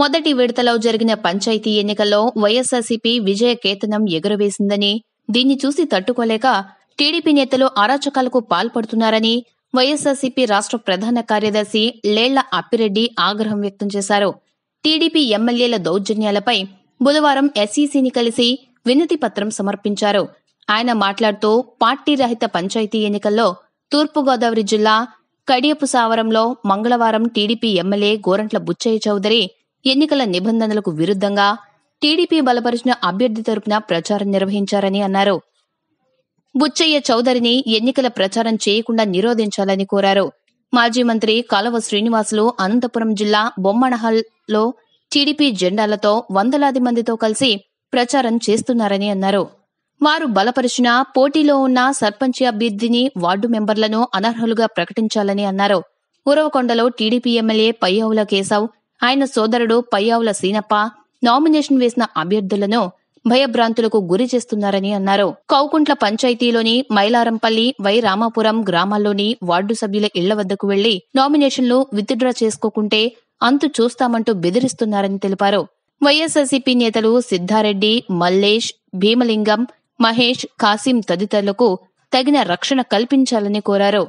మొదటి విడతలో జరిగిన పంచాయతీ ఎన్నికల్లో వైఎస్ఆర్సీపీ విజయ కేతనం ఎగురవేసిందని దీన్ని చూసి తట్టుకోలేక టీడీపీ నేతలు అరాచకాలకు పాల్పడుతున్నారని వైఎస్ఆర్సీపీ రాష్ట్ర ప్రధాన కార్యదర్శి లేళ్ల అప్పిరెడ్డి ఆగ్రహం వ్యక్తం చేశారు టీడీపీ ఎమ్మెల్యేల దౌర్జన్యాలపై బుధవారం ఎస్ఈసీని కలిసి వినతి పత్రం సమర్పించారు ఆయన మాట్లాడుతూ పార్టీ రహిత పంచాయతీ ఎన్నికల్లో తూర్పుగోదావరి జిల్లా కడియపు సావరంలో మంగళవారం టీడీపీ ఎమ్మెల్యే గోరంట్ల బుచ్చయ్య చౌదరి ఎన్నికల నిబంధనలకు విరుద్ధంగా టీడీపీ బలపరిచిన అభ్యర్థి తరపున ప్రచారం నిర్వహించారని అన్నారు బుచ్చయ్య చౌదరిని ఎన్నికల ప్రచారం చేయకుండా నిరోధించాలని కోరారు మాజీ మంత్రి కాలవ శ్రీనివాసులు అనంతపురం జిల్లా బొమ్మనహల్లో టీడీపీ జెండాలతో వందలాది మందితో కలిసి ప్రచారం చేస్తున్నారని అన్నారు వారు బలపరిచిన పోటీలో ఉన్న సర్పంచ్ అభ్యర్థిని వార్డు మెంబర్లను అనర్హులుగా ప్రకటించాలని అన్నారు ఉరవకొండలో టీడీపీ ఎమ్మెల్యే పయ్యావుల కేశవ్ ఆయన సోదరుడు పయ్యావుల సీనప్ప నామినేషన్ వేసిన అభ్యర్థులను భయభ్రాంతులకు గురి చేస్తున్నారని అన్నారు కౌకుంట్ల పంచాయతీలోని మైలారంపల్లి వై రామాపురం గ్రామాల్లోని వార్డు సభ్యుల ఇళ్ల వద్దకు వెళ్లి నామినేషన్లు విత్డ్రా చేసుకోకుంటే అంతు చూస్తామంటూ బెదిరిస్తున్నారని తెలిపారు వైఎస్ఆర్సీపీ నేతలు సిద్ధారెడ్డి మల్లేష్ భీమలింగం మహేష్ కాసిం తదితరులకు తగిన రక్షణ కల్పించాలని కోరారు